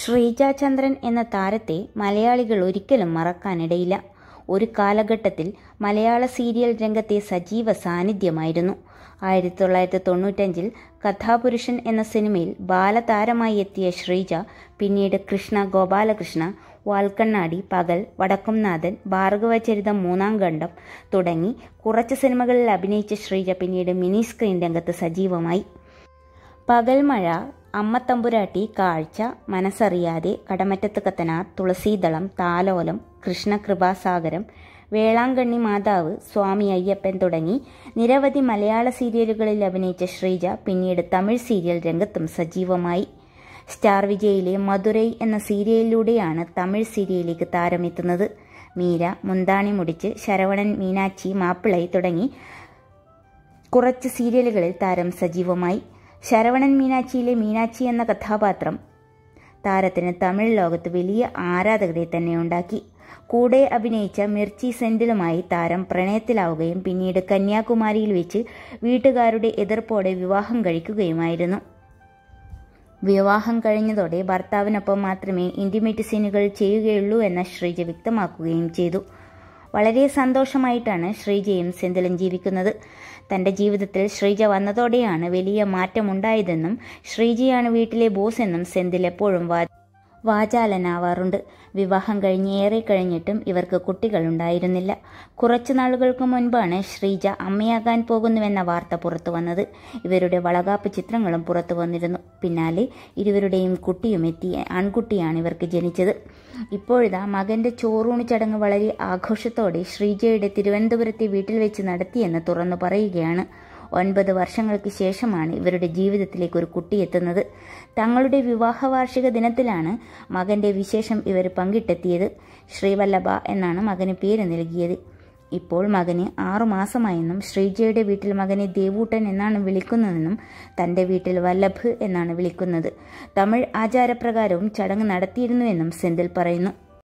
ശ്രീജാചന്ദ്രൻ എന്ന താരത്തെ മലയാളികൾ ഒരിക്കലും മറക്കാനിടയില്ല ഒരു കാലഘട്ടത്തിൽ മലയാള സീരിയൽ രംഗത്തെ സജീവ സാന്നിധ്യമായിരുന്നു ആയിരത്തി തൊള്ളായിരത്തി തൊണ്ണൂറ്റഞ്ചിൽ കഥാപുരുഷൻ എന്ന സിനിമയിൽ ബാലതാരമായി എത്തിയ ശ്രീജ പിന്നീട് കൃഷ്ണ ഗോപാലകൃഷ്ണ വാൽക്കണ്ണാടി പകൽ വടക്കുംനാഥൻ ഭാർഗവചരിതം മൂന്നാം ഖണ്ഡം തുടങ്ങി കുറച്ച് സിനിമകളിൽ അഭിനയിച്ച ശ്രീജ പിന്നീട് മിനി സ്ക്രീൻ രംഗത്ത് സജീവമായി പകൽമഴ അമ്മത്തമ്പുരാട്ടി കാഴ്ച മനസ്സറിയാതെ കടമറ്റത്ത് കത്തനാർ തുളസീദളം താലോലം കൃഷ്ണകൃപാസാഗരം വേളാങ്കണ്ണി മാതാവ് സ്വാമി അയ്യപ്പൻ തുടങ്ങി നിരവധി മലയാള സീരിയലുകളിൽ അഭിനയിച്ച ശ്രീജ പിന്നീട് തമിഴ് സീരിയൽ രംഗത്തും സജീവമായി സ്റ്റാർ വിജയിലെ മധുരൈ എന്ന സീരിയലിലൂടെയാണ് തമിഴ് സീരിയലിലേക്ക് താരമെത്തുന്നത് മീര മുന്താണി മുടിച്ച് ശരവണൻ മീനാക്ഷി മാപ്പിളൈ തുടങ്ങി കുറച്ച് സീരിയലുകളിൽ താരം സജീവമായി ശരവണൻ മീനാക്ഷിയിലെ മീനാക്ഷി എന്ന കഥാപാത്രം താരത്തിന് തമിഴ് ലോകത്ത് വലിയ ആരാധകരെ തന്നെ ഉണ്ടാക്കി കൂടെ അഭിനയിച്ച മിർച്ചി സെന്റിലുമായി താരം പ്രണയത്തിലാവുകയും പിന്നീട് കന്യാകുമാരിയിൽ വെച്ച് വീട്ടുകാരുടെ എതിർപ്പോടെ വിവാഹം കഴിക്കുകയുമായിരുന്നു വിവാഹം കഴിഞ്ഞതോടെ ഭർത്താവിനൊപ്പം മാത്രമേ ഇൻറ്റിമേറ്റ് സീനുകൾ ചെയ്യുകയുള്ളൂ എന്ന ശ്രീജ വ്യക്തമാക്കുകയും ചെയ്തു വളരെ സന്തോഷമായിട്ടാണ് ശ്രീജയും സെന്തിലും ജീവിക്കുന്നത് തൻ്റെ ജീവിതത്തിൽ ശ്രീജ വന്നതോടെയാണ് വലിയ മാറ്റമുണ്ടായതെന്നും ശ്രീജയാണ് വീട്ടിലെ ബോസ് എന്നും സെന്തിൽ എപ്പോഴും വാദി വാചാലനാവാറുണ്ട് വിവാഹം കഴിഞ്ഞ് ഏറെ കഴിഞ്ഞിട്ടും ഇവർക്ക് കുട്ടികളുണ്ടായിരുന്നില്ല കുറച്ചു നാളുകൾക്ക് മുൻപാണ് ശ്രീജ അമ്മയാകാൻ പോകുന്നുവെന്ന വാർത്ത പുറത്തു വന്നത് ഇവരുടെ വളകാപ്പ് ചിത്രങ്ങളും പുറത്തു വന്നിരുന്നു പിന്നാലെ ഇരുവരുടെയും കുട്ടിയും എത്തിയ ആൺകുട്ടിയാണ് ഇവർക്ക് ജനിച്ചത് ഇപ്പോഴിതാ മകന്റെ ചോറൂണ് ചടങ്ങ് വളരെ ആഘോഷത്തോടെ ശ്രീജയുടെ തിരുവനന്തപുരത്തെ വീട്ടിൽ വെച്ച് നടത്തിയെന്ന് തുറന്നു പറയുകയാണ് ഒൻപത് വർഷങ്ങൾക്ക് ശേഷമാണ് ഇവരുടെ ജീവിതത്തിലേക്ക് ഒരു കുട്ടി എത്തുന്നത് തങ്ങളുടെ വിവാഹ വാർഷിക ദിനത്തിലാണ് മകന്റെ വിശേഷം ഇവർ പങ്കിട്ടെത്തിയത് ശ്രീവല്ലഭ എന്നാണ് മകന് പേര് നൽകിയത് ഇപ്പോൾ മകന് ആറുമാസമായെന്നും ശ്രീജയുടെ വീട്ടിൽ മകനെ ദേവൂട്ടൻ എന്നാണ് വിളിക്കുന്നതെന്നും തന്റെ വീട്ടിൽ വല്ലഭ് എന്നാണ് വിളിക്കുന്നത് തമിഴ് ആചാരപ്രകാരവും ചടങ്ങ് നടത്തിയിരുന്നുവെന്നും സെന്തിൽ പറയുന്നു